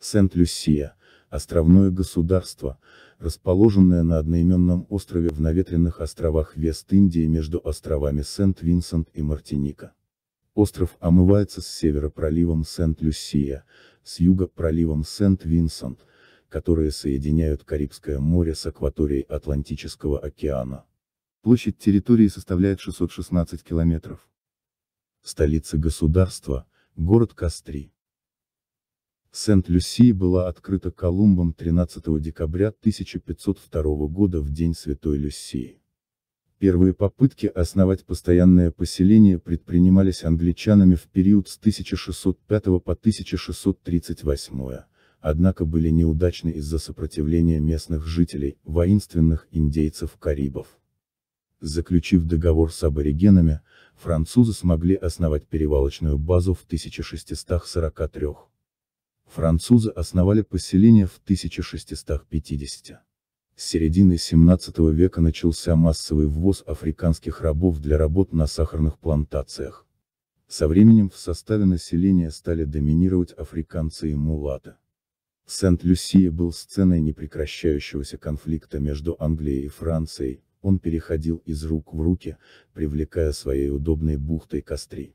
Сент-Люсия, островное государство, расположенное на одноименном острове в наветренных островах Вест-Индии между островами Сент-Винсент и Мартиника. Остров омывается с севера проливом Сент-Люсия, с юга проливом Сент-Винсент, которые соединяют Карибское море с акваторией Атлантического океана. Площадь территории составляет 616 километров. Столица государства, город Кастри. Сент-Люсия была открыта Колумбом 13 декабря 1502 года в День Святой Люсии. Первые попытки основать постоянное поселение предпринимались англичанами в период с 1605 по 1638, однако были неудачны из-за сопротивления местных жителей, воинственных индейцев-карибов. Заключив договор с аборигенами, французы смогли основать перевалочную базу в 1643 Французы основали поселение в 1650. С середины 17 века начался массовый ввоз африканских рабов для работ на сахарных плантациях. Со временем в составе населения стали доминировать африканцы и мулаты. Сент-Люсия был сценой непрекращающегося конфликта между Англией и Францией, он переходил из рук в руки, привлекая своей удобной бухтой кострей.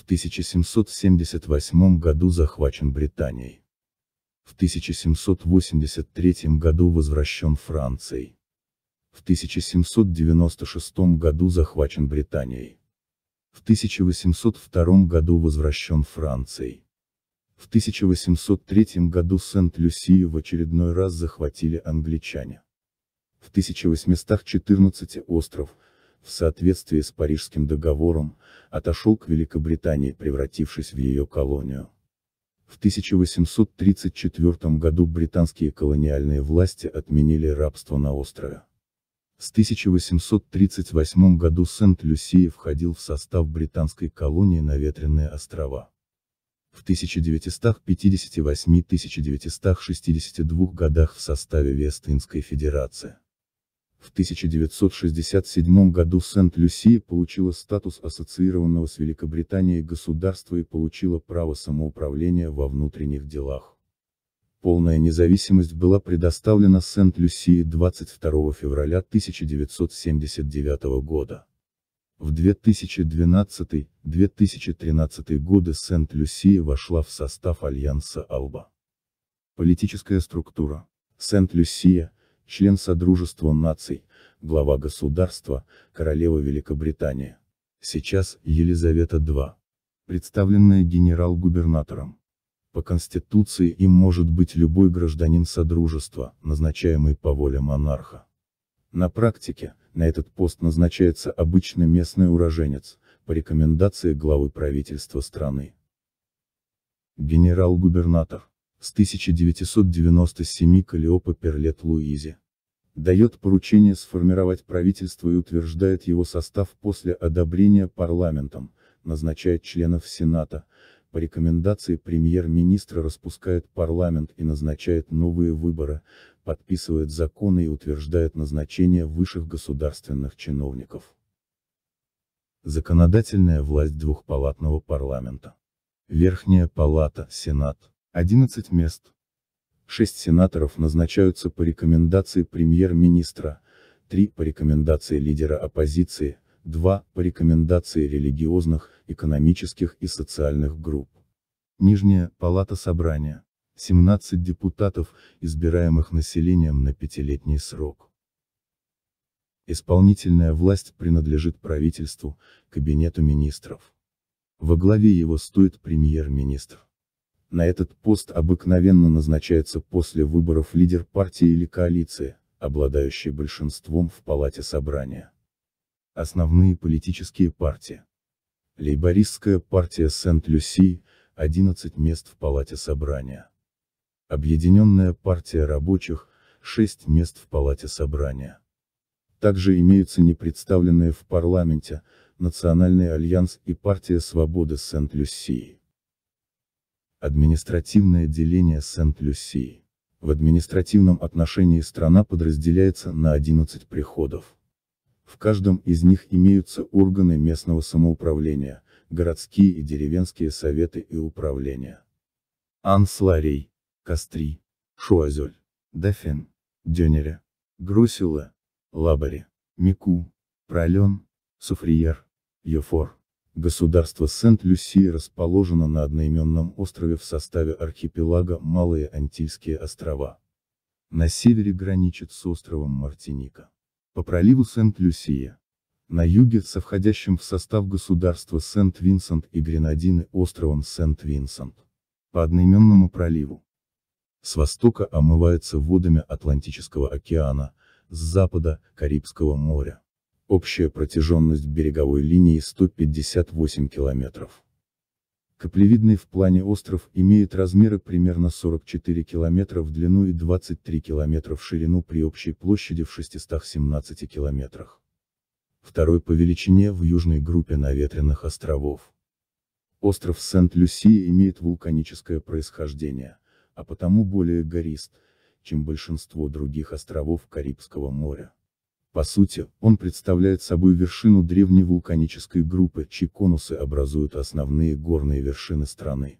в 1778 году захвачен Британией. В 1783 году возвращен Францией. В 1796 году захвачен Британией. В 1802 году возвращен Францией. В 1803 году Сент-Люсию в очередной раз захватили англичане. В 1814 остров, в соответствии с Парижским договором, отошел к Великобритании, превратившись в ее колонию. В 1834 году британские колониальные власти отменили рабство на острове. С 1838 году Сент-Люсия входил в состав британской колонии на Ветренные острова. В 1958-1962 годах в составе вест Федерации. В 1967 году Сент-Люсия получила статус ассоциированного с Великобританией государства и получила право самоуправления во внутренних делах. Полная независимость была предоставлена Сент-Люсии 22 февраля 1979 года. В 2012-2013 годы Сент-Люсия вошла в состав Альянса Алба. Политическая структура. Сент-Люсия, член Содружества наций, глава государства, королева Великобритания. Сейчас Елизавета II, представленная генерал-губернатором. По Конституции им может быть любой гражданин Содружества, назначаемый по воле монарха. На практике, на этот пост назначается обычно местный уроженец, по рекомендации главы правительства страны. Генерал-губернатор с 1997 Калиопа Перлет Луизи. Дает поручение сформировать правительство и утверждает его состав после одобрения парламентом, назначает членов Сената, по рекомендации премьер-министра распускает парламент и назначает новые выборы, подписывает законы и утверждает назначение высших государственных чиновников. Законодательная власть двухпалатного парламента. Верхняя палата, Сенат, 11 мест. 6 сенаторов назначаются по рекомендации премьер-министра, 3 по рекомендации лидера оппозиции, 2 по рекомендации религиозных, экономических и социальных групп. Нижняя палата собрания. 17 депутатов, избираемых населением на пятилетний срок. Исполнительная власть принадлежит правительству, кабинету министров. Во главе его стоит премьер-министр. На этот пост обыкновенно назначается после выборов лидер партии или коалиции, обладающий большинством в палате собрания. Основные политические партии. Лейбористская партия Сент-Люси, 11 мест в палате собрания. Объединенная партия рабочих, 6 мест в палате собрания. Также имеются непредставленные в парламенте, Национальный альянс и партия свободы Сент-Люсии. Административное деление Сент-Люсии. В административном отношении страна подразделяется на 11 приходов. В каждом из них имеются органы местного самоуправления, городские и деревенские советы и управления. Ансларей, Кастри, Шуазель, Дафен, Дёнере, Грусила, Лабари, Мику, Пролен, Суфриер, Юфор. Государство Сент-Люсия расположено на одноименном острове в составе архипелага Малые Антильские острова. На севере граничит с островом Мартиника. По проливу Сент-Люсия. На юге со входящим в состав государства Сент-Винсент и Гренадины островом Сент-Винсент. По одноименному проливу. С востока омывается водами Атлантического океана, с запада – Карибского моря. Общая протяженность береговой линии 158 километров. Каплевидный в плане остров имеет размеры примерно 44 километра в длину и 23 километра в ширину при общей площади в 617 километрах. Второй по величине в южной группе наветренных островов. Остров Сент-Люсия имеет вулканическое происхождение, а потому более горист, чем большинство других островов Карибского моря. По сути, он представляет собой вершину древней вулканической группы, чьи конусы образуют основные горные вершины страны.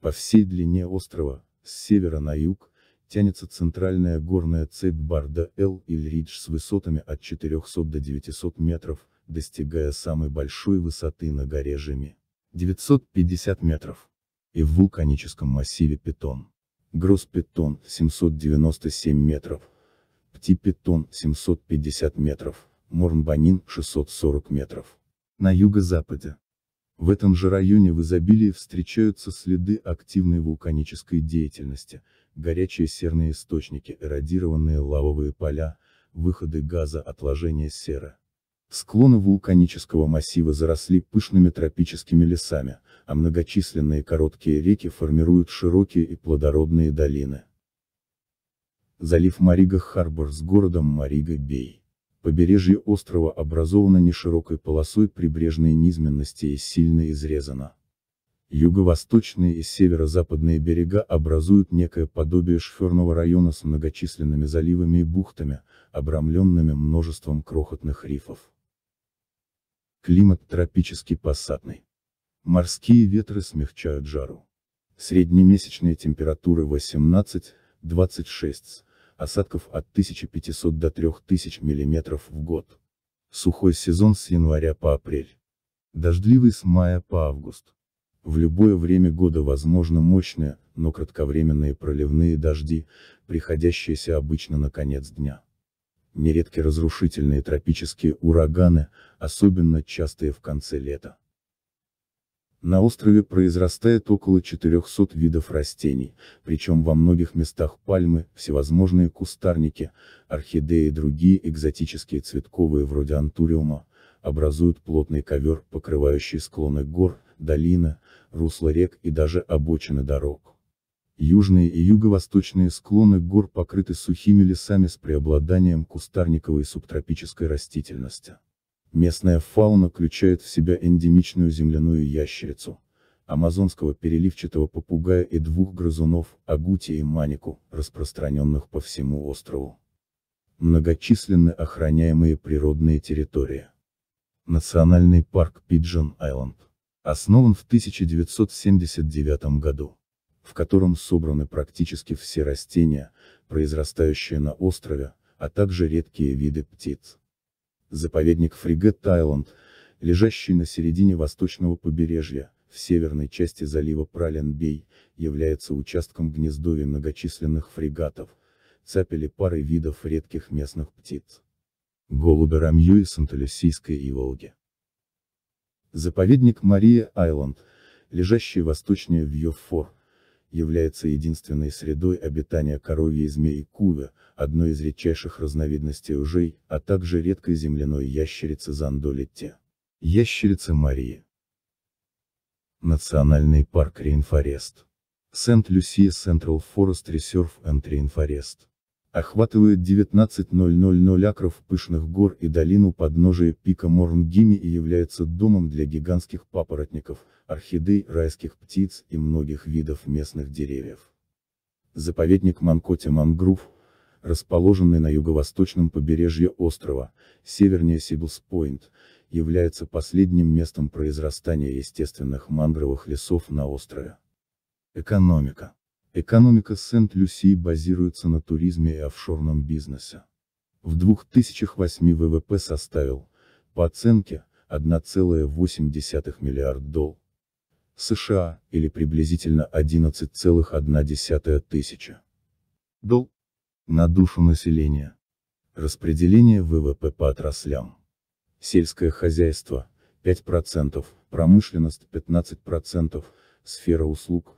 По всей длине острова, с севера на юг, тянется центральная горная цепь Барда Эл и Ридж с высотами от 400 до 900 метров, достигая самой большой высоты на горе Жими – 950 метров, и в вулканическом массиве Питон. Гросс Питон – 797 метров, Птипетон 750 метров, Морнбанин 640 метров. На юго-западе. В этом же районе в изобилии встречаются следы активной вулканической деятельности, горячие серные источники, эродированные лавовые поля, выходы газа, отложения серы. Склоны вулканического массива заросли пышными тропическими лесами, а многочисленные короткие реки формируют широкие и плодородные долины. Залив Марига-Харбор с городом Марига-Бей. Побережье острова образовано неширокой полосой прибрежной низменности и сильно изрезано. Юго-восточные и северо-западные берега образуют некое подобие шферного района с многочисленными заливами и бухтами, обрамленными множеством крохотных рифов. Климат тропический пассатный. Морские ветры смягчают жару. Среднемесячные температуры 18-26, осадков от 1500 до 3000 мм в год. Сухой сезон с января по апрель. Дождливый с мая по август. В любое время года возможно мощные, но кратковременные проливные дожди, приходящиеся обычно на конец дня. Нередки разрушительные тропические ураганы, особенно частые в конце лета. На острове произрастает около 400 видов растений, причем во многих местах пальмы, всевозможные кустарники, орхидеи и другие экзотические цветковые вроде антуриума, образуют плотный ковер, покрывающий склоны гор, долины, русла рек и даже обочины дорог. Южные и юго-восточные склоны гор покрыты сухими лесами с преобладанием кустарниковой субтропической растительности. Местная фауна включает в себя эндемичную земляную ящерицу, амазонского переливчатого попугая и двух грызунов, агути и манику, распространенных по всему острову. Многочисленны охраняемые природные территории. Национальный парк пиджон айленд основан в 1979 году, в котором собраны практически все растения, произрастающие на острове, а также редкие виды птиц заповедник Фригат Тайланд, лежащий на середине восточного побережья, в северной части залива Праленбей, является участком гнездовья многочисленных фрегатов, цапели пары видов редких местных птиц. Голубя Рамью и Санталюсийской Иволги. Заповедник Мария Айленд, лежащий восточнее Вьёфор, является единственной средой обитания коровьей змеи куве, одной из редчайших разновидностей ужей, а также редкой земляной ящерицы зандолетти. Ящерица Марии. Национальный парк Рейнфорест. Сент-Люсия Central Forest Reserve and Rainforest охватывает 19.000 акров пышных гор и долину подножия пика Морнгими и является домом для гигантских папоротников, орхидей, райских птиц и многих видов местных деревьев. Заповедник Манкоти Мангрув, расположенный на юго-восточном побережье острова, севернее Сиблс-Пойнт, является последним местом произрастания естественных мангровых лесов на острове. Экономика Экономика Сент-Люсии базируется на туризме и офшорном бизнесе. В 2008 ВВП составил, по оценке, 1,8 миллиард долларов. США, или приблизительно 11,1 тысяча. долл. На душу населения. Распределение ВВП по отраслям. Сельское хозяйство – 5%, промышленность – 15%, сфера услуг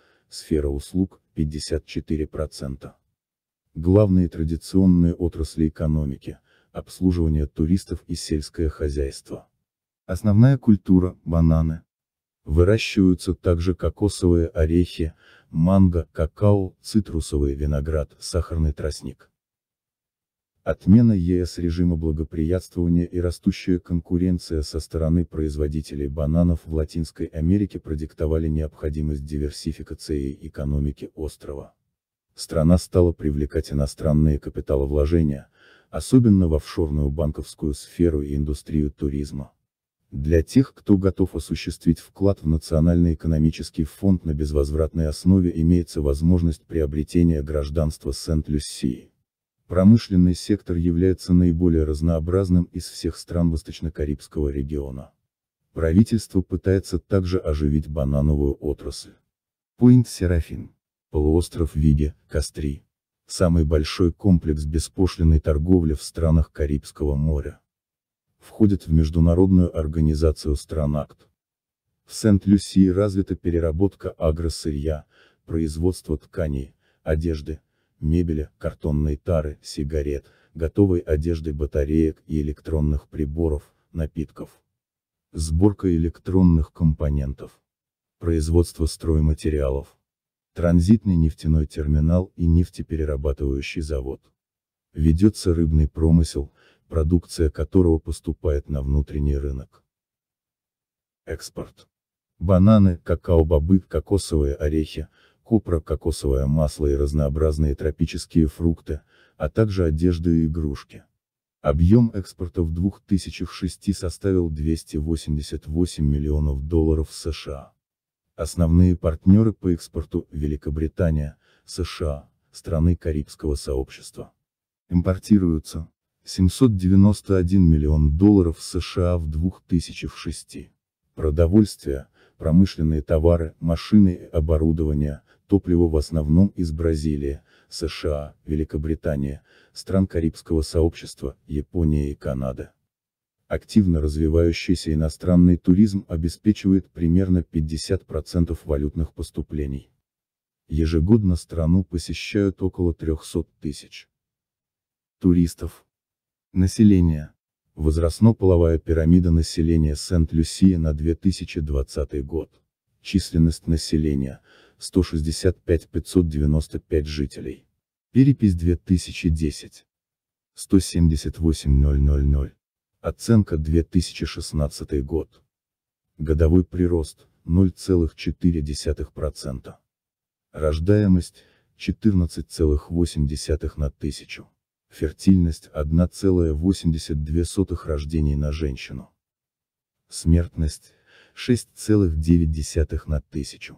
сфера услуг – 54%. Главные традиционные отрасли экономики – обслуживание туристов и сельское хозяйство. Основная культура – бананы. Выращиваются также кокосовые орехи, манго, какао, цитрусовый виноград, сахарный тростник. Отмена ЕС режима благоприятствования и растущая конкуренция со стороны производителей бананов в Латинской Америке продиктовали необходимость диверсификации экономики острова. Страна стала привлекать иностранные капиталовложения, особенно в офшорную банковскую сферу и индустрию туризма. Для тех, кто готов осуществить вклад в Национальный экономический фонд на безвозвратной основе имеется возможность приобретения гражданства Сент-Люсии. Промышленный сектор является наиболее разнообразным из всех стран Восточно-Карибского региона. Правительство пытается также оживить банановую отрасль. Пойнт Серафин. Полуостров Виге, Кастри. Самый большой комплекс беспошлиной торговли в странах Карибского моря. Входит в международную организацию стран АКТ. В Сент-Люсии развита переработка агросырья, производство тканей, одежды, мебели, картонной тары, сигарет, готовой одежды батареек и электронных приборов, напитков. Сборка электронных компонентов. Производство стройматериалов. Транзитный нефтяной терминал и нефтеперерабатывающий завод. Ведется рыбный промысел, продукция которого поступает на внутренний рынок. Экспорт. Бананы, какао-бобы, кокосовые орехи, копра, кокосовое масло и разнообразные тропические фрукты, а также одежду и игрушки. Объем экспорта в 2006 составил 288 миллионов долларов США. Основные партнеры по экспорту – Великобритания, США, страны Карибского сообщества. Импортируются 791 миллион долларов США в 2006. Продовольствие, промышленные товары, машины и оборудование топливо в основном из Бразилии, США, Великобритании, стран Карибского сообщества, Японии и Канады. Активно развивающийся иностранный туризм обеспечивает примерно 50% валютных поступлений. Ежегодно страну посещают около 300 тысяч туристов. Население. Возрастно-половая пирамида населения Сент-Люсия на 2020 год. Численность населения 165 595 жителей. Перепись 2010. 178 000. Оценка 2016 год. Годовой прирост 0,4%. Рождаемость 14,8 на тысячу. Фертильность 1,82 рождений на женщину. Смертность 6,9 на тысячу.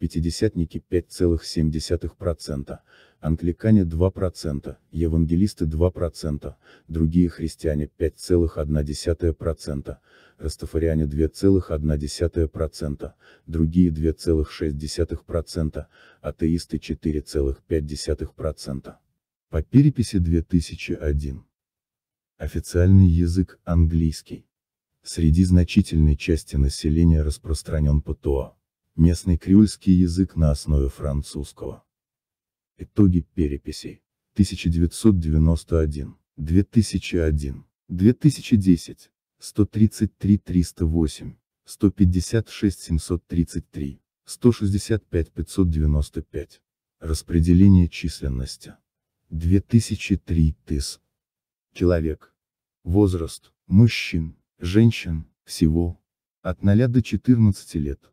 пятидесятники 5,7%, англикане 2%, евангелисты 2%, другие христиане 5,1%, растафариане 2,1%, другие 2,6%, атеисты 4,5%. По переписи 2001. Официальный язык английский. Среди значительной части населения распространен патуа. Местный креольский язык на основе французского. Итоги переписей. 1991, 2001, 2010, 133 308, 156 733, 165 595. Распределение численности. 2003 ТИС. Человек. Возраст. Мужчин, женщин, всего. От 0 до 14 лет.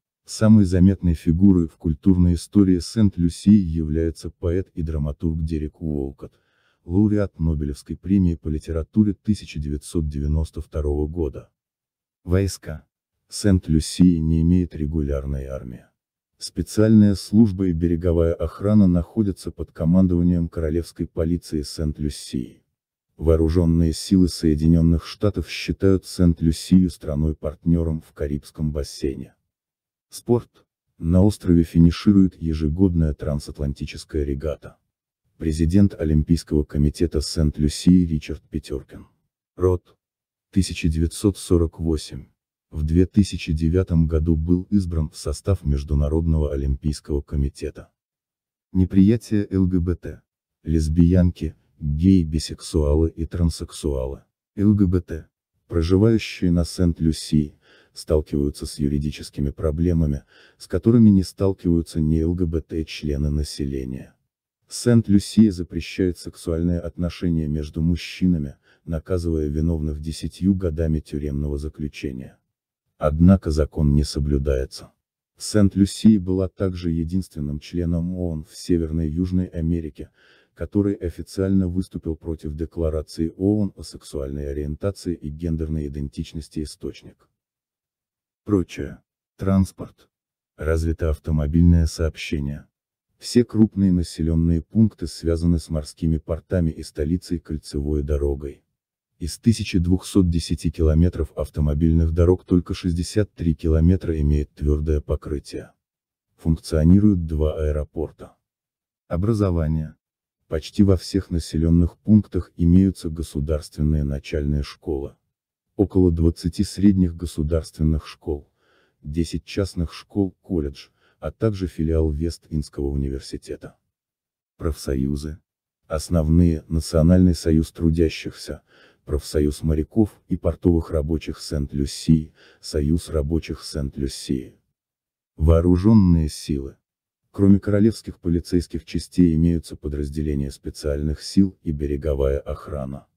Самой заметной фигурой в культурной истории Сент-Люсии является поэт и драматург Дерек Уолкотт, лауреат Нобелевской премии по литературе 1992 года. Войска. Сент-Люсии не имеет регулярной армии. Специальная служба и береговая охрана находятся под командованием Королевской полиции Сент-Люсии. Вооруженные силы Соединенных Штатов считают Сент-Люсию страной-партнером в Карибском бассейне. Спорт. На острове финиширует ежегодная трансатлантическая регата. Президент Олимпийского комитета Сент-Люсии Ричард Петеркин. Род. 1948. В 2009 году был избран в состав Международного Олимпийского комитета. Неприятие ЛГБТ. Лесбиянки, геи, бисексуалы и транссексуалы. ЛГБТ. Проживающие на Сент-Люсии, сталкиваются с юридическими проблемами, с которыми не сталкиваются не ЛГБТ-члены населения. Сент-Люсия запрещает сексуальные отношения между мужчинами, наказывая виновных десятью годами тюремного заключения. Однако закон не соблюдается. Сент-Люсия была также единственным членом ООН в Северной и Южной Америке, который официально выступил против декларации ООН о сексуальной ориентации и гендерной идентичности источник прочее. Транспорт. Развито автомобильное сообщение. Все крупные населенные пункты связаны с морскими портами и столицей кольцевой дорогой. Из 1210 километров автомобильных дорог только 63 километра имеет твердое покрытие. Функционируют два аэропорта. Образование. Почти во всех населенных пунктах имеются государственные начальные школы около 20 средних государственных школ, 10 частных школ, колледж, а также филиал Вест-Индского университета. Профсоюзы. Основные – Национальный союз трудящихся, профсоюз моряков и портовых рабочих Сент-Люсии, союз рабочих Сент-Люсии. Вооруженные силы. Кроме королевских полицейских частей имеются подразделения специальных сил и береговая охрана.